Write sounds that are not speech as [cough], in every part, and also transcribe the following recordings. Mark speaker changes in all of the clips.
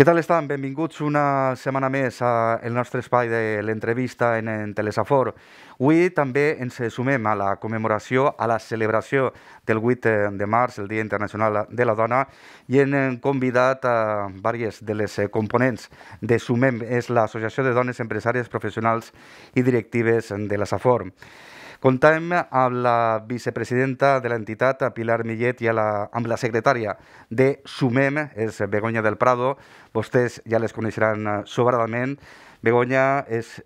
Speaker 1: Què tal estan? Benvinguts una setmana més al nostre espai de l'entrevista en, en Telesafor. Avui també ens sumem a la commemoració, a la celebració del 8 eh, de març, el Dia Internacional de la Dona, i hem eh, convidat a diverses de les eh, components de Sumem, és l'Associació de Dones Empresàries Professionals i Directives de la Safor. Comptem amb la vicepresidenta de l'entitat, Pilar Millet, i la, amb la secretària de Sumem, és Begoña del Prado. Vostès ja les coneixeran eh, sobradament. Begoña és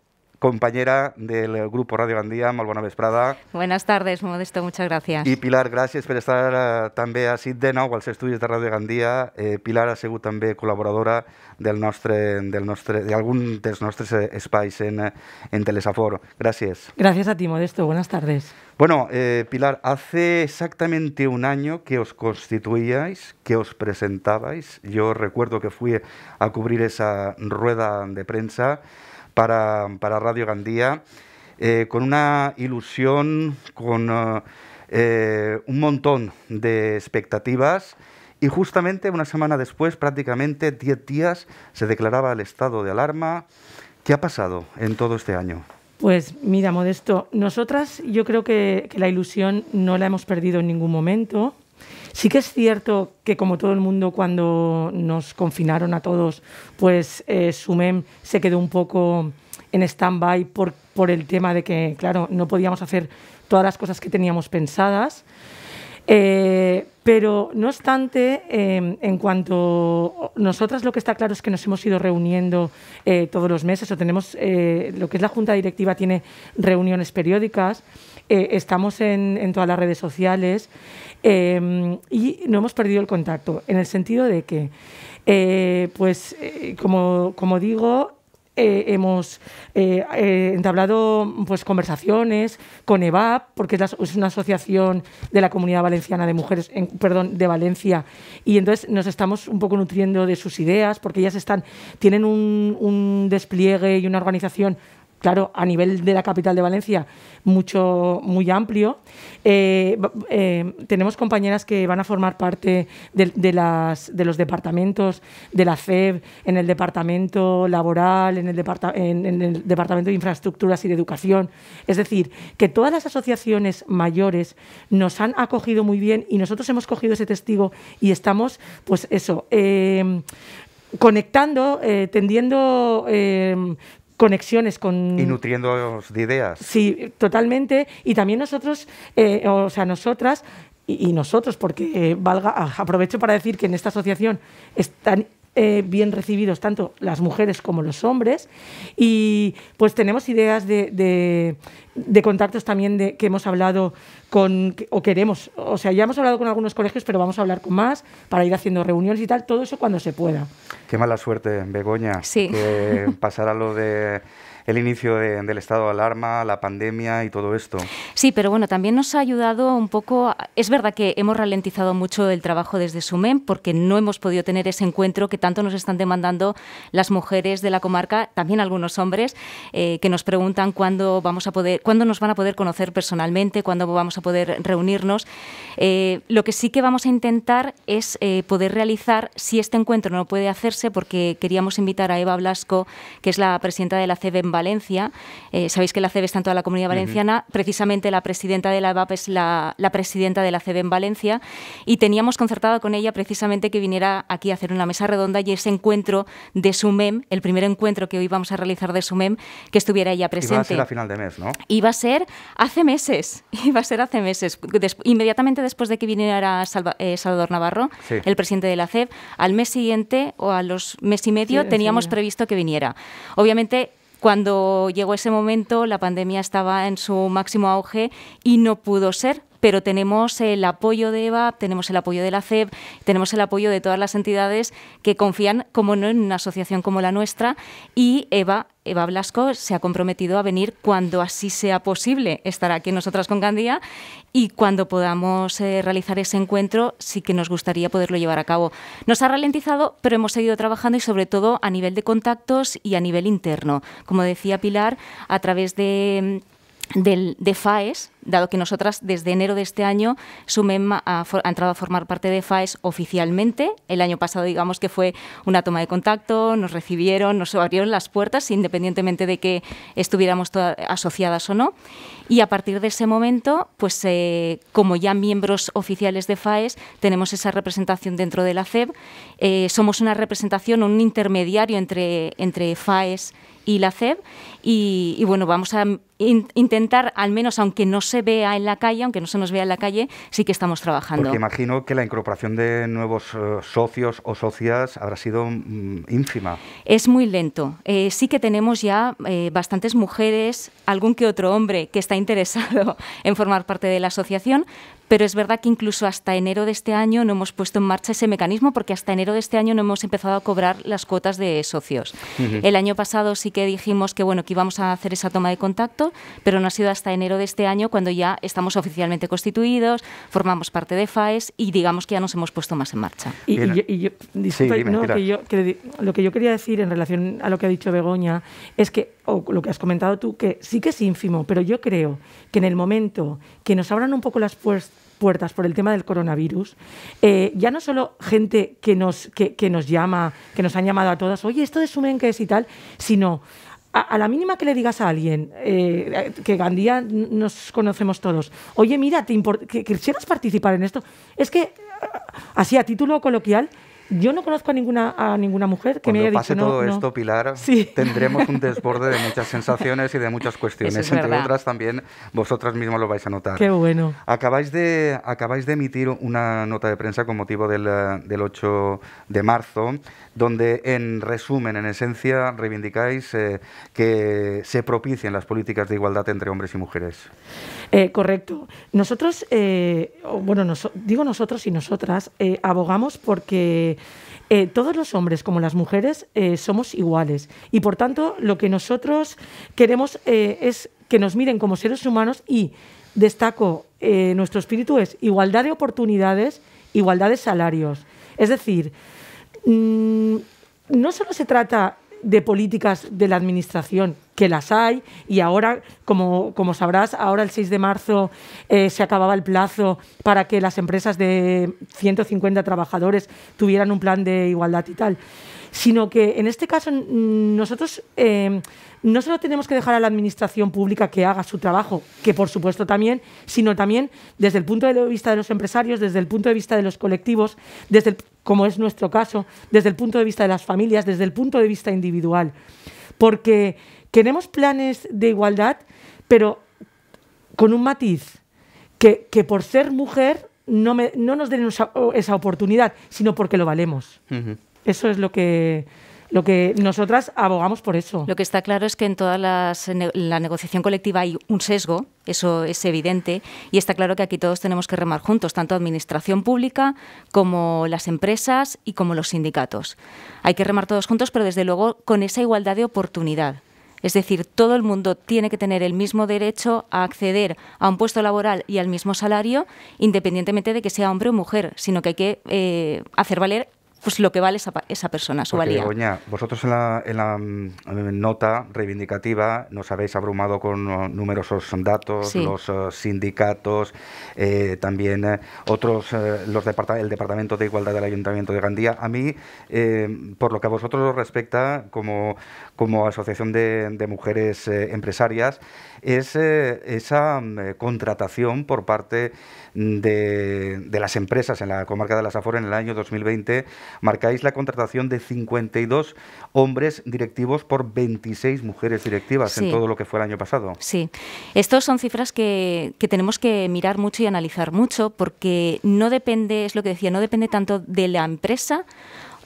Speaker 1: compañera del Grupo Radio Gandía, Malbona Vesprada.
Speaker 2: Buenas tardes, Modesto, muchas gracias.
Speaker 1: Y Pilar, gracias por estar eh, también así de nou als estudis de Radio Gandía. Eh, Pilar ha también colaboradora col·laboradora del nostre, del nostre, algún eh, en, en Telesafor. Gracias
Speaker 3: Gracias a ti, Modesto. Buenas tardes.
Speaker 1: Bueno, Pilar, hace exactamente un año que os constituíais, que os presentabais. Yo recuerdo que fui a cubrir esa rueda de prensa para, para Radio Gandía, eh, con una ilusión, con eh, eh, un montón de expectativas. Y justamente una semana después, prácticamente 10 días, se declaraba el estado de alarma. ¿Qué ha pasado en todo este año?
Speaker 3: Pues mira, Modesto, nosotras yo creo que, que la ilusión no la hemos perdido en ningún momento. Sí que es cierto que como todo el mundo cuando nos confinaron a todos, pues eh, Sumem se quedó un poco en stand-by por, por el tema de que, claro, no podíamos hacer todas las cosas que teníamos pensadas. Eh, pero no obstante, em, en cuanto nosotras lo que está claro es que nos hemos ido reuniendo eh, todos los meses o tenemos lo que es la junta directiva tiene reuniones periódicas eh, estamos en, todas las redes sociales em, y no hemos perdido el contacto, en el sentido de que, eh, pues, eh, como, digo, hemos entablado pues, conversaciones con EVAP, porque es, una asociación de la comunidad valenciana de mujeres, perdón, de Valencia, y entonces nos estamos un poco nutriendo de sus ideas, porque ellas están, tienen un despliegue y una organización claro, a nivel de la capital de Valencia, mucho, muy amplio. Eh, eh, tenemos compañeras que van a formar parte de, los departamentos de la CEB, en el departamento laboral, en el, departamento de infraestructuras y de educación. Es decir, que todas las asociaciones mayores nos han acogido muy bien y nosotros hemos cogido ese testigo y estamos, pues eso. Eh, conectando, tendiendo conexiones con... Y
Speaker 1: nutriéndonos de ideas.
Speaker 3: Sí, totalmente. Y también nosotros, eh, o sea, nosotras y, nosotros, porque eh, valga, aprovecho para decir que en esta asociación están eh, bien recibidos tanto las mujeres como los hombres y pues tenemos ideas de, de, contactos también de, que hemos hablado con o queremos, o sea, ya hemos hablado con algunos colegios, pero vamos a hablar con más para ir haciendo reuniones y tal, todo eso cuando se pueda.
Speaker 1: Qué mala suerte, Begoña, que [laughs] pasará lo de el inicio del estado de alarma, la pandemia y todo esto.
Speaker 2: Sí, pero bueno, también nos ha ayudado un poco. es verdad que hemos ralentizado mucho el trabajo desde SUMEM porque no hemos podido tener ese encuentro que tanto nos están demandando las mujeres de la comarca, también algunos hombres, eh, que nos preguntan cuándo vamos a poder, cuándo nos van a poder conocer personalmente, cuándo vamos a poder reunirnos. Eh, lo que sí que vamos a intentar es eh, poder realizar, si este encuentro no puede hacerse, porque queríamos invitar a Eva Blasco, que es la presidenta de la CBM e Valencia. Eh, sabéis que la CEB está en toda la comunidad valenciana. Precisamente la presidenta de la EVAP es la, presidenta de la CEB en Valencia. Y teníamos concertado con ella precisamente que viniera aquí a hacer una mesa redonda y ese encuentro de SUMEM, el primer encuentro que hoy vamos a realizar de SUMEM, que estuviera ella presente. Iba a ser a
Speaker 1: final de mes, ¿no?
Speaker 2: Iba a ser hace meses. Iba [laughs] a ser hace meses. inmediatamente después de que viniera eh, Salvador Navarro, el presidente de la CEB, al mes siguiente o a los mes y medio teníamos previsto que viniera. Obviamente cuando llegó ese momento, la pandemia estaba en su máximo auge y no pudo ser pero tenemos el apoyo de EVA, tenemos el apoyo de la CEP, tenemos el apoyo de todas las entidades que confían, como no, en una asociación como la nuestra y EVA Eva Blasco se ha comprometido a venir cuando así sea posible. Estará aquí nosotras con Gandía, y cuando podamos eh, realizar ese encuentro sí que nos gustaría poderlo llevar a cabo. Nos ha ralentizado, pero hemos seguido trabajando y sobre todo a nivel de contactos y a nivel interno. Como decía Pilar, a través de, de FAES, dado que nosotras desde enero de este año Sumem ha, entrado a formar parte de FAES oficialmente. El año pasado digamos que fue una toma de contacto, nos recibieron, nos abrieron las puertas independientemente de que estuviéramos asociadas o no. Y a partir de ese momento, pues eh, como ya miembros oficiales de FAES, tenemos esa representación dentro de la CEB. Eh, somos una representación, un intermediario entre, entre FAES y la CEB. Y, bueno, vamos a intentar, al menos aunque no sea se vea en la calle, aunque no se nos vea en la calle, sí que estamos trabajando. Porque imagino
Speaker 1: que la incorporación de nuevos eh, socios o socias habrá sido mm, ínfima.
Speaker 2: Es muy lento. Eh, sí que tenemos ya eh, bastantes mujeres, algún que otro hombre que está interesado [laughs] en formar parte de la asociación, pero es verdad que incluso hasta enero de este año no hemos puesto en marcha ese mecanismo porque hasta enero de este año no hemos empezado a cobrar las cuotas de socios. El año pasado sí que dijimos que bueno que íbamos a hacer esa toma de contacto, pero no ha sido hasta enero de este año cuando ya estamos oficialmente constituidos, formamos parte de FAES y digamos que ya nos hemos puesto más en marcha. Y, lo que yo quería
Speaker 3: decir en relación a lo que ha dicho Begoña es que o lo que has comentado tú, que sí que es ínfimo, pero yo creo que en el momento que nos abran un poco las puertas por el tema del coronavirus, eh, ya no solo gente que nos, que, nos llama, que nos han llamado a todas, oye, esto de Sumen que es y tal, sino a, la mínima que le digas a alguien, eh, eh, que Gandía nos conocemos todos, oye, mira, te que quisieras participar en esto, es que, así a título coloquial, yo no conozco a ninguna, a ninguna mujer que me haya dicho pase todo esto,
Speaker 1: Pilar, [laughs] tendremos un desborde de muchas sensaciones y de muchas [laughs] cuestiones. Entre otras, también vosotras mismas lo vais a notar. Qué bueno. Acabáis de, acabáis de emitir una nota de prensa con motivo del, del 8 de marzo, donde, en resumen, en esencia, reivindicáis eh, que se propicien las políticas de igualdad entre hombres y mujeres.
Speaker 3: Eh, correcto. Nosotros, eh, bueno, digo nosotros y nosotras, abogamos porque eh, todos los hombres como las mujeres eh, somos iguales y por tanto lo que nosotros queremos eh, es que nos miren como seres humanos y destaco nuestro espíritu es igualdad de oportunidades, igualdad de salarios. Es decir, mm, no solo se trata de políticas de la administración, que las hay y ahora, como, como sabrás, ahora el 6 de marzo eh, se acababa el plazo para que las empresas de 150 trabajadores tuvieran un plan de igualdad y tal, sino que en este caso nosotros eh, no solo tenemos que dejar a la administración pública que haga su trabajo, que por supuesto también, sino también desde el punto de vista de los empresarios, desde el punto de vista de los colectivos, desde como es nuestro caso, desde el punto de vista de las familias, desde el punto de vista individual. Porque queremos planes de igualdad, pero con un matiz, que, por ser mujer no, nos den esa, oportunidad, sino porque lo valemos. Eso es lo que,
Speaker 2: nosotras abogamos por eso. Lo que está claro es que en toda la negociación colectiva hay un sesgo, eso es evidente, y está claro que aquí todos tenemos que remar juntos, tanto administración pública como las empresas y como los sindicatos. Hay que remar todos juntos, pero desde luego con esa igualdad de oportunidad. Es decir, todo el mundo tiene que tener el mismo derecho a acceder a un puesto laboral y al mismo salario, independientemente de que sea hombre o mujer, sino que hay que eh, hacer valer pues lo que vale esa, persona, su Porque,
Speaker 1: valía. vosotros en la, mm, nota reivindicativa nos habéis abrumado con uh, numerosos datos, los uh, sindicatos, eh, también eh, otros, eh, el Departamento de Igualdad del Ayuntamiento de Gandía. A mí, por lo que a vosotros os respecta, como, Asociación de Mujeres Empresarias, es esa mm, contratación por parte de, las empresas en la comarca de la afor en el año 2020, marcáis la contratación de 52 hombres directivos por 26 mujeres directivas en todo lo que fue el año pasado.
Speaker 2: Sí, Estas son cifras que, que tenemos que mirar mucho y analizar mucho porque no depende, es lo que decía, no depende tanto de la empresa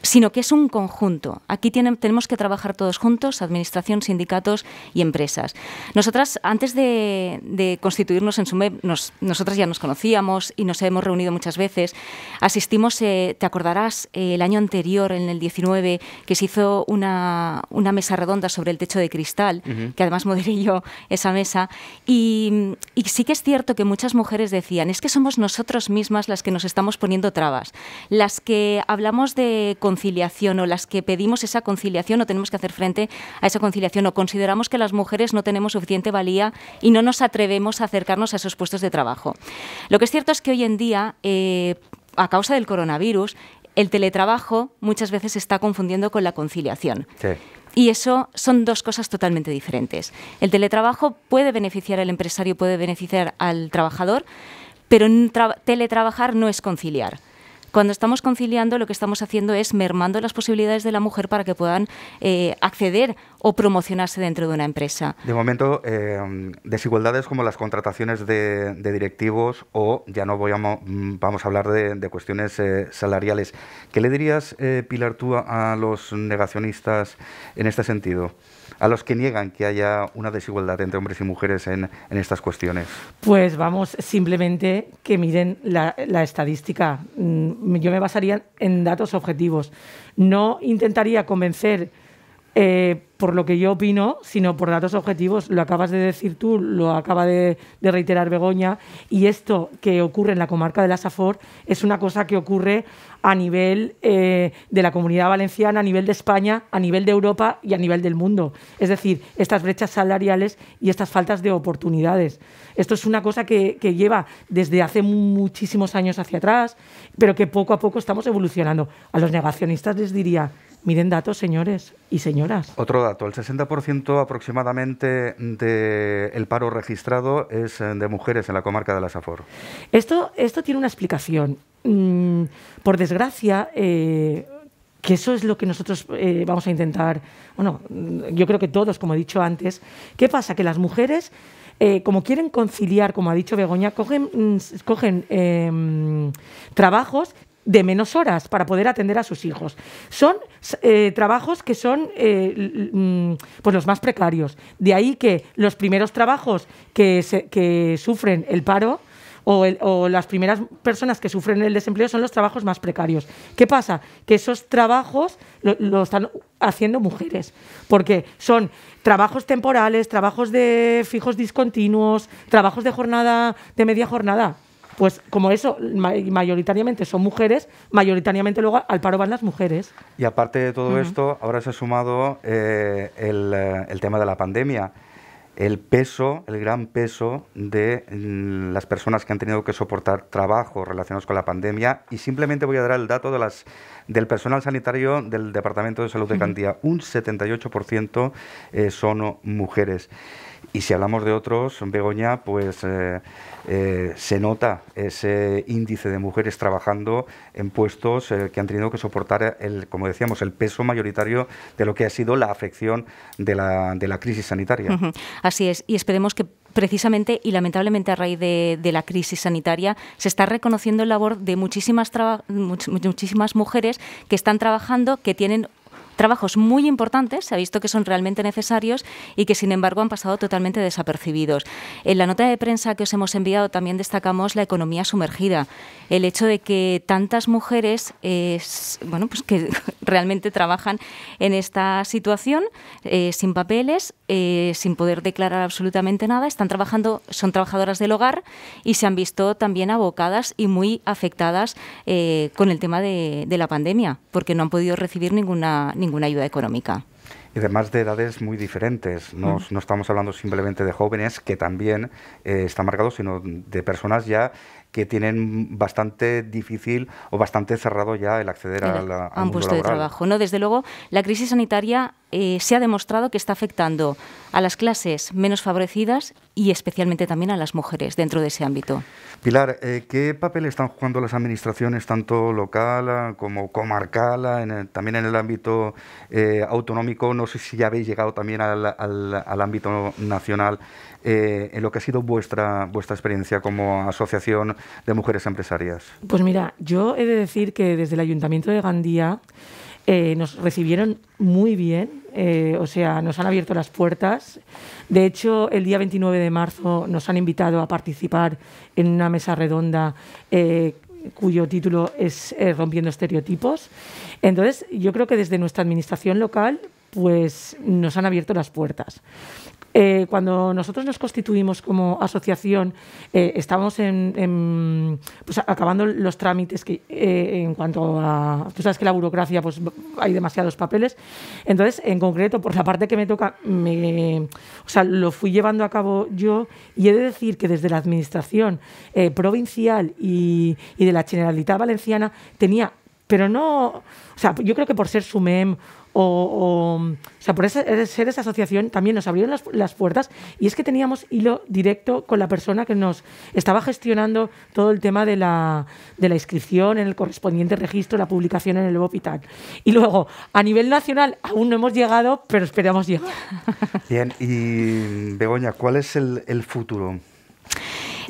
Speaker 2: sino que es un conjunto. Aquí tenemos que trabajar todos juntos, administración, sindicatos y empresas. Nosotras, antes de, constituirnos en SUMEP, nosotras ya nos conocíamos y nos hemos reunido muchas veces. Asistimos, eh, te acordarás, eh, el año anterior, en el 19, que se hizo una, mesa redonda sobre el techo de cristal, que además moderé yo esa mesa, y, y sí que es cierto que muchas mujeres decían, es que somos nosotros mismas las que nos estamos poniendo trabas, las que hablamos de conciliación o las que pedimos esa conciliación o tenemos que hacer frente a esa conciliación o consideramos que las mujeres no tenemos suficiente valía y no nos atrevemos a acercarnos a esos puestos de trabajo. Lo que es cierto es que hoy en día, eh, a causa del coronavirus, el teletrabajo muchas veces se está confundiendo con la conciliación. Y eso son dos cosas totalmente diferentes. El teletrabajo puede beneficiar al empresario, puede beneficiar al trabajador, pero teletrabajar no es conciliar. Cuando estamos conciliando, lo que estamos haciendo es mermando las posibilidades de la mujer para que puedan eh, acceder o promocionarse dentro de una empresa.
Speaker 1: De momento, eh, desigualdades como las contrataciones de, directivos o ya no voy vamos a hablar de, cuestiones eh, salariales. ¿Qué le dirías, Pilar, tú a los negacionistas en este sentido? a los que niegan que haya una desigualdad entre hombres y mujeres en, estas cuestiones?
Speaker 3: Pues vamos, simplemente que miren la, estadística. Mm, yo me basaría en datos objetivos. No intentaría convencer eh, por lo que yo opino, sino por datos objetivos. Lo acabas de decir tú, lo acaba de, reiterar Begoña, y esto que ocurre en la comarca de la Safor es una cosa que ocurre a nivel eh, de la comunidad valenciana, a nivel de España, a nivel de Europa y a nivel del mundo. Es decir, estas brechas salariales y estas faltas de oportunidades. Esto es una cosa que lleva desde hace muchísimos años hacia atrás, pero que poco a poco estamos evolucionando. A los negacionistas les diría, Miren datos, señores y señoras.
Speaker 1: Otro dato, el 60% aproximadamente del paro registrado es eh, de mujeres en la comarca de la Safor.
Speaker 3: Esto, esto tiene una explicación. Mm, por desgracia, eh, que eso es lo que nosotros eh, vamos a intentar, bueno, yo creo que todos, como he dicho antes, ¿qué pasa? Que las mujeres, como quieren conciliar, como ha dicho Begoña, cogen, mm, cogen em, trabajos de menos horas para poder atender a sus hijos. Son eh, trabajos que son eh, mm, pues los más precarios. De ahí que los primeros trabajos que, se, que sufren el paro o, las primeras personas que sufren el desempleo son los trabajos más precarios. ¿Qué pasa? Que esos trabajos los lo están haciendo mujeres, porque son trabajos temporales, trabajos de fijos discontinuos, trabajos de jornada, de media jornada pues como eso, mayoritariamente son mujeres, mayoritariamente luego al paro van las mujeres.
Speaker 1: Y aparte de todo esto, ahora se ha sumado eh, eh, el, tema de la pandemia el peso, el gran peso de mm, las personas que han tenido que soportar trabajos relacionados con la pandemia. Y simplemente voy a dar el dato de las, del personal sanitario del Departamento de Salud de Cantía. Un 78% eh, son mujeres. Y si hablamos de otros, en Begoña, pues eh, eh, se nota ese índice de mujeres trabajando en puestos eh, que han tenido que soportar, el, como decíamos, el peso mayoritario de lo que ha sido la afección de la, crisis sanitaria.
Speaker 2: Así es, y esperemos que precisamente y lamentablemente a raíz de, la crisis sanitaria, se está reconociendo el labor de muchísimas, muchísimas mujeres que están trabajando, que tienen trabajos muy importantes, se ha visto que son realmente necesarios y que sin embargo han pasado totalmente desapercibidos. En la nota de prensa que os hemos enviado también destacamos la economía sumergida, el hecho de que tantas mujeres bueno, pues que [laughs] realmente trabajan en esta situación eh, sin papeles, eh, sin poder declarar absolutamente nada, están trabajando, son trabajadoras del hogar y se han visto también abocadas y muy afectadas eh, con el tema de, la pandemia, porque no han podido recibir ninguna ninguna ayuda económica
Speaker 1: y además de edades muy diferentes. Mm. No, estamos hablando simplemente de jóvenes que también eh, están marcados, sino de personas ya que tienen bastante difícil o bastante cerrado ya el acceder a, la, un puesto de trabajo.
Speaker 2: No, desde luego, la crisis sanitaria eh, se ha demostrado que está afectando a las clases menos favorecidas y especialmente también a las mujeres dentro de ese ámbito.
Speaker 1: Pilar, eh, ¿qué papel están jugando las administraciones, tanto local ah, como comarcal, ah, también en el ámbito autonómico no sé si ya habéis llegado también al, ámbito nacional eh, en lo que ha sido vuestra, vuestra experiencia como Asociación de Mujeres Empresarias.
Speaker 3: Pues mira, yo he de decir que desde el Ayuntamiento de Gandía eh, nos recibieron muy bien, eh, o sea, nos han abierto las puertas. De hecho, el día 29 de marzo nos han invitado a participar en una mesa redonda cuyo título es Rompiendo Estereotipos. Entonces, yo creo que desde nuestra administración local pues nos han abierto las puertas. Eh, cuando nosotros nos constituimos como asociación, eh, estábamos en, pues, acabando los trámites que, eh, en cuanto a... Tú sabes que la burocracia, pues hay demasiados papeles. Entonces, en concreto, por la parte que me toca, me, lo fui llevando a cabo yo y he de decir que desde la Administración provincial y, de la Generalitat Valenciana tenía pero no, o sea, yo creo que por ser SUMEM o, sea, por ser esa asociación también nos abrieron las, puertas y es que teníamos hilo directo con la persona que nos estaba gestionando todo el tema de la, inscripción en el correspondiente registro, la publicación en el BOP y tal. Y luego, a nivel nacional, aún no hemos llegado, pero esperamos llegar.
Speaker 1: Bien, y Begoña, ¿cuál es el, futuro?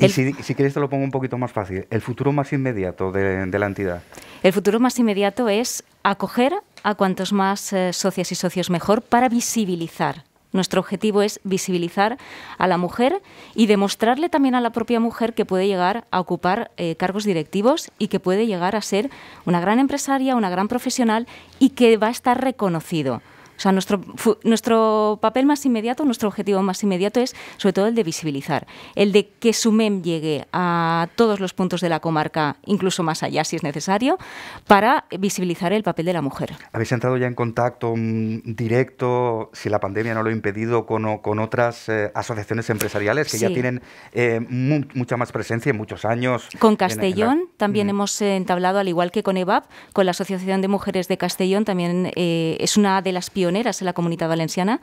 Speaker 1: Y si, quieres te lo pongo un poquito más fácil. El futuro más inmediato de, la entidad.
Speaker 2: El futuro más inmediato es acoger a cuantos más eh, socias y socios mejor para visibilizar. Nuestro objetivo es visibilizar a la mujer y demostrarle también a la propia mujer que puede llegar a ocupar eh, cargos directivos y que puede llegar a ser una gran empresaria, una gran profesional y que va a estar reconocido. O sea, nuestro, nuestro papel más inmediato, nuestro objetivo más inmediato es sobre todo el de visibilizar, el de que su Mem llegue a todos los puntos de la comarca, incluso más allá si es necesario, para visibilizar el papel de la mujer.
Speaker 1: ¿Habéis entrado ya en contacto mm, directo, si la pandemia no lo ha impedido, con, otras eh, asociaciones empresariales que ya tienen eh, mucha más presencia en muchos años? Con Castellón
Speaker 2: también hemos eh, entablado, al igual que con EVAP, con la Asociación de Mujeres de Castellón, también es una de las pioneras en la comunidad valenciana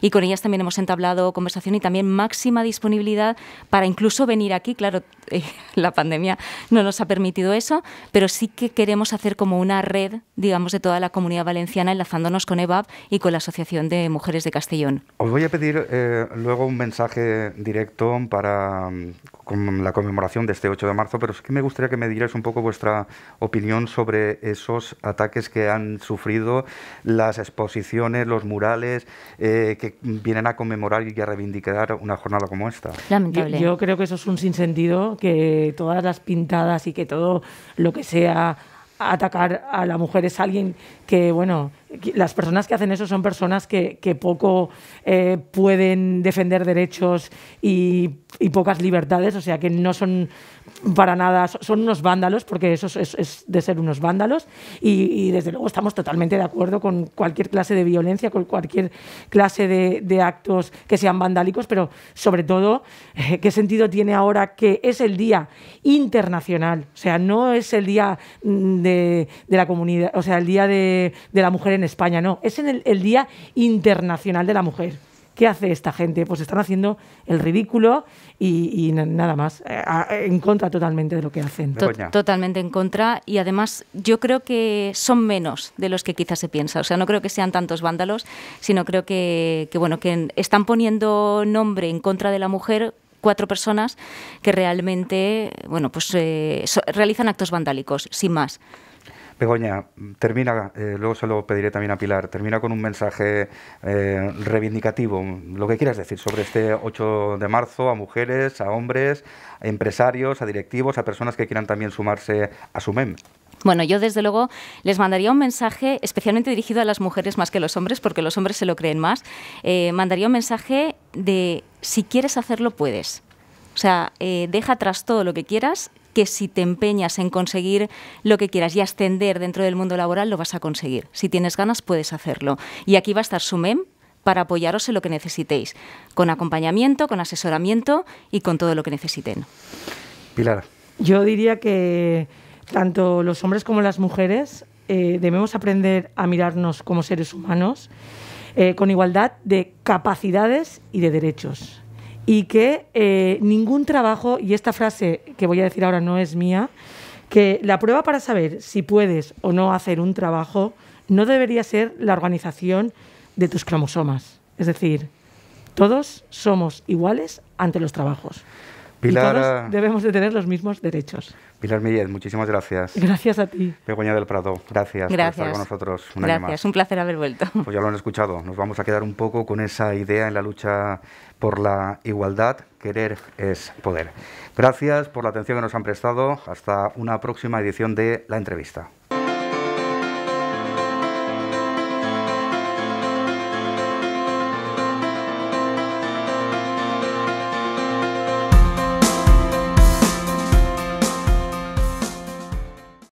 Speaker 2: y con ellas también hemos entablado conversación y también máxima disponibilidad para incluso venir aquí. Claro, [laughs] eh, la pandemia no nos ha permitido eso, pero sí que queremos hacer como una red, digamos, de toda la comunidad valenciana enlazándonos con EVAP y con la Asociación de Mujeres de Castellón.
Speaker 1: Os voy a pedir eh, luego un mensaje directo para mm, con la conmemoración de este 8 de marzo, pero sí que me gustaría que me dierais un poco vuestra opinión sobre esos ataques que han sufrido las exposiciones los murales eh, que vienen a conmemorar y a reivindicar una jornada como esta. Lamentable. Yo,
Speaker 3: yo creo que eso es un sinsentido, que todas las pintadas y que todo lo que sea atacar a la mujer es alguien que, bueno, las personas que hacen eso son personas que, poco eh, pueden defender derechos y, pocas libertades, o sea que no son para nada, son unos vándalos, porque eso es, de ser unos vándalos, y, desde luego estamos totalmente de acuerdo con cualquier clase de violencia, con cualquier clase de, actos que sean vandálicos, pero sobre todo, eh, ¿qué sentido tiene ahora que es el Día Internacional? O sea, no es el Día mm, de, la comunidad, o sea, el Día de, de la mujer en España, no, es en el, Día Internacional de la Mujer. ¿Qué hace esta gente? Pues están haciendo el ridículo y, nada más, eh, en contra totalmente de lo que hacen.
Speaker 2: totalmente en contra y además yo creo que son menos de los que quizás se piensa. O sea, no creo que sean tantos vándalos, sino creo que, bueno, que están poniendo nombre en contra de la mujer cuatro personas que realmente, bueno, pues eh, realizan actos vandálicos, sin más.
Speaker 1: Begoña, termina, eh, luego se lo pediré también a Pilar, termina con un mensaje eh, reivindicativo, lo que quieras decir sobre este 8 de marzo a mujeres, a hombres, a empresarios, a directivos, a personas que quieran también sumarse a su MEM.
Speaker 2: Bueno, yo desde luego les mandaría un mensaje especialmente dirigido a las mujeres más que a los hombres, porque los hombres se lo creen más. Eh, mandaría un mensaje de si quieres hacerlo, puedes. O sea, deja atrás todo lo que quieras que si te empeñas en conseguir lo que quieras y ascender dentro del mundo laboral, lo vas a conseguir. Si tienes ganas, puedes hacerlo. Y aquí va a estar SUMEM para apoyaros en lo que necesitéis, con acompañamiento, con asesoramiento y con todo lo que necesiten.
Speaker 1: Pilar.
Speaker 3: Yo diría que tanto los hombres como las mujeres eh, debemos aprender a mirarnos como seres humanos eh, con igualdad de capacidades y de derechos y que eh, ningún trabajo, y esta frase que voy a decir ahora no es mía, que la prueba para saber si puedes o no hacer un trabajo no debería ser la organización de tus cromosomas. Es decir, todos somos iguales ante los trabajos.
Speaker 1: Pilar...
Speaker 3: debemos de tener los mismos derechos.
Speaker 1: Pilar Millet, muchísimas gracias.
Speaker 3: Gracias a ti.
Speaker 1: Begoña del Prado, gracias, por estar con nosotros un gracias. un
Speaker 2: placer haber vuelto. [laughs]
Speaker 1: Pues ya lo han escuchado, nos vamos a quedar un poco con esa idea en la lucha por la igualdad, querer es poder. Gracias por la atención que nos han prestado, hasta una próxima edición de La Entrevista.